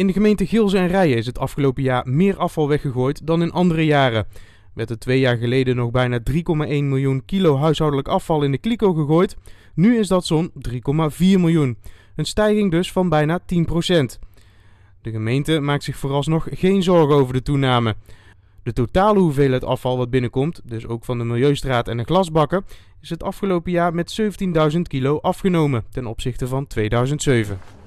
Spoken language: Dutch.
In de gemeente Gilsen en Rijen is het afgelopen jaar meer afval weggegooid dan in andere jaren. Werd er twee jaar geleden nog bijna 3,1 miljoen kilo huishoudelijk afval in de kliko gegooid, nu is dat zo'n 3,4 miljoen. Een stijging dus van bijna 10%. De gemeente maakt zich vooralsnog geen zorgen over de toename. De totale hoeveelheid afval wat binnenkomt, dus ook van de Milieustraat en de glasbakken, is het afgelopen jaar met 17.000 kilo afgenomen ten opzichte van 2007.